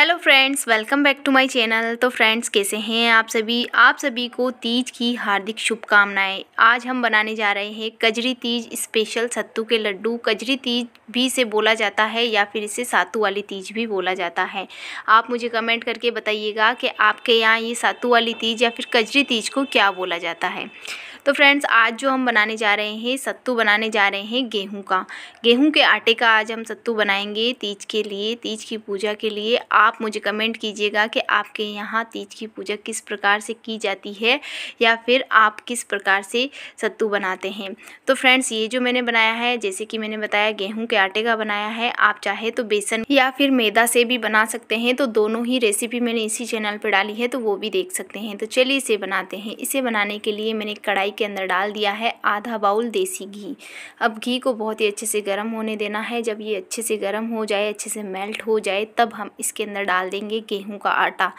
hello friends welcome back to my channel तो friends कैसे हैं आप सभी आप सभी को तीज की हार्दिक शुभकामनाएं आज हम बनाने जा रहे हैं कजरी तीज स्पेशल सत्तू के लड्डू कजरी तीज भी से बोला जाता है या फिर इसे सातू वाली तीज भी बोला जाता है आप मुझे कमेंट करके बताइएगा कि आपके यहाँ ये सातू वाली तीज या फिर कजरी तीज को क्या बोला जाता है तो फ्रेंड्स आज जो हम बनाने जा रहे हैं सत्तू बनाने जा रहे हैं गेहूं का गेहूं के आटे का आज हम सत्तू बनाएंगे तीज के लिए तीज की पूजा के लिए आप मुझे कमेंट कीजिएगा कि आपके यहाँ तीज की पूजा किस प्रकार से की जाती है या फिर आप किस प्रकार से सत्तू बनाते हैं तो फ्रेंड्स ये जो मैंने बनाया है जैसे कि मैंने बताया गेहूँ के आटे का बनाया है आप चाहे तो बेसन या फिर मैदा से भी बना सकते हैं तो दोनों ही रेसिपी मैंने इसी चैनल पर डाली है तो वो भी देख सकते हैं तो चलिए इसे बनाते हैं इसे बनाने के लिए मैंने कढ़ाई कढ़ाई के अंदर डाल दिया है आधा बाउल देसी घी अब घी को बहुत ही अच्छे से गर्म होने देना है जब ये अच्छे से गर्म हो जाए अच्छे से मेल्ट हो जाए तब हम इसके अंदर डाल देंगे गेहूँ का आटा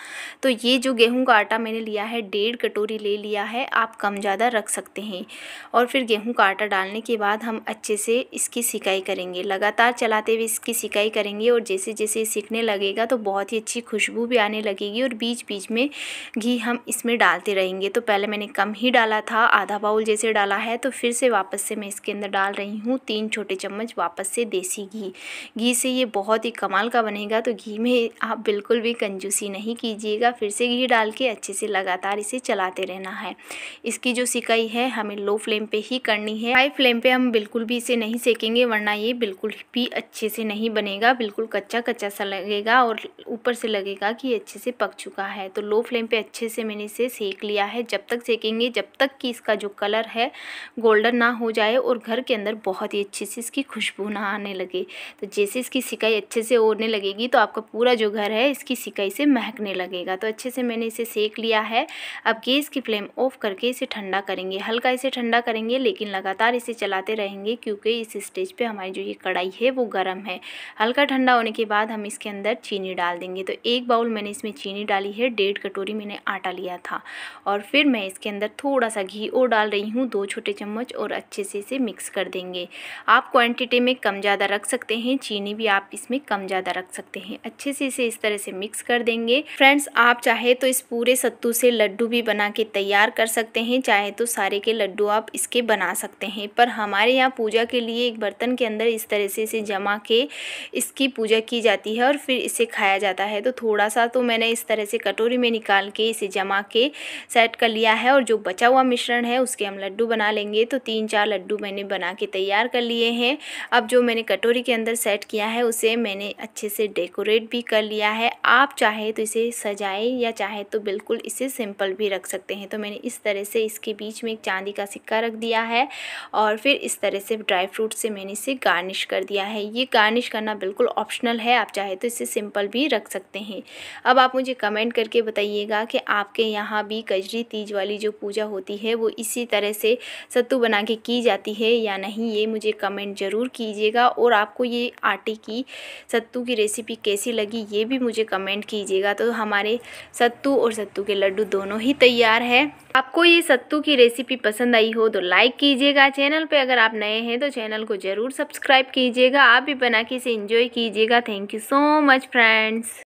तो ये जो गेहूँ का आटा मैंने लिया है डेढ़ कटोरी ले लिया है आप कम ज़्यादा रख सकते हैं और फिर गेहूँ का आटा डालने के बाद हम अच्छे से इसकी सिकाई करेंगे लगातार चलाते हुए इसकी सिकाई करेंगे और जैसे जैसे सीखने लगेगा तो बहुत ही अच्छी खुशबू भी आने लगेगी और बीच बीच में घी हम इसमें डालते रहेंगे तो पहले मैंने कम ही डाला था आधा बाउल जैसे डाला है तो फिर से वापस से मैं इसके अंदर डाल रही हूँ तीन छोटे चम्मच वापस से देसी घी घी से ये बहुत ही कमाल का बनेगा तो घी में आप बिल्कुल भी कंजूसी नहीं कीजिएगा फिर से घी डाल के अच्छे से लगातार इसे चलाते रहना है इसकी जो सिकाई है हमें लो फ्लेम पर ही करनी है हाई फ्लेम पर हम बिल्कुल भी इसे नहीं सेकेंगे वरना ये बिल्कुल भी अच्छे से नहीं बनेगा बिल्कुल कच्चा कच्चा सा लगेगा और ऊपर से लगेगा कि अच्छे से पक चुका है तो लो फ्लेम पर अच्छे से मैंने इसे सेक लिया है जब तक सेकेंगे जब तक कि इसका इसका जो कलर है गोल्डन ना हो जाए और घर के अंदर बहुत ही अच्छे से इसकी खुशबू ना आने लगे तो जैसे इसकी सिकाई अच्छे से ओढ़ने लगेगी तो आपका पूरा जो घर है इसकी सिकाई से महकने लगेगा तो अच्छे से मैंने इसे सेक लिया है अब गैस की फ्लेम ऑफ करके इसे ठंडा करेंगे हल्का इसे ठंडा करेंगे लेकिन लगातार इसे चलाते रहेंगे क्योंकि इस स्टेज पर हमारी जो ये कढ़ाई है वो गर्म है हल्का ठंडा होने के बाद हम इसके अंदर चीनी डाल देंगे तो एक बाउल मैंने इसमें चीनी डाली है डेढ़ कटोरी मैंने आटा लिया था और फिर मैं इसके अंदर थोड़ा सा घी और डाल रही हूँ दो छोटे चम्मच और अच्छे से इसे मिक्स कर देंगे आप क्वांटिटी में कम ज़्यादा रख सकते हैं चीनी भी आप इसमें कम ज़्यादा रख सकते हैं अच्छे से इसे इस तरह से मिक्स कर देंगे फ्रेंड्स आप चाहे तो इस पूरे सत्तू से लड्डू भी बना के तैयार कर सकते हैं चाहे तो सारे के लड्डू आप इसके बना सकते हैं पर हमारे यहाँ पूजा के लिए एक बर्तन के अंदर इस तरह से इसे जमा के इसकी पूजा की जाती है और फिर इसे खाया जाता है तो थोड़ा सा तो मैंने इस तरह से कटोरी में निकाल के इसे जमा के सेट कर लिया है और जो बचा हुआ मिश्रण है है उसके हम लड्डू बना लेंगे तो तीन चार लड्डू मैंने बना के तैयार कर लिए हैं अब जो मैंने कटोरी के अंदर सेट किया है उसे मैंने अच्छे से डेकोरेट भी कर लिया है आप चाहे तो इसे सजाए या चाहे तो बिल्कुल इसे सिंपल भी रख सकते हैं तो मैंने इस तरह से इसके बीच में एक चांदी का सिक्का रख दिया है और फिर इस तरह से ड्राई फ्रूट से मैंने इसे गार्निश कर दिया है ये गार्निश करना बिल्कुल ऑप्शनल है आप चाहे तो इसे सिंपल भी रख सकते हैं अब आप मुझे कमेंट करके बताइएगा कि आपके यहाँ भी कजरी तीज वाली जो पूजा होती है वो इसी तरह से सत्तू बना के की जाती है या नहीं ये मुझे कमेंट ज़रूर कीजिएगा और आपको ये आटे की सत्तू की रेसिपी कैसी लगी ये भी मुझे कमेंट कीजिएगा तो हमारे सत्तू और सत्तू के लड्डू दोनों ही तैयार है आपको ये सत्तू की रेसिपी पसंद आई हो तो लाइक कीजिएगा चैनल पे अगर आप नए हैं तो चैनल को ज़रूर सब्सक्राइब कीजिएगा आप भी बना के इसे इंजॉय कीजिएगा thank you so much friends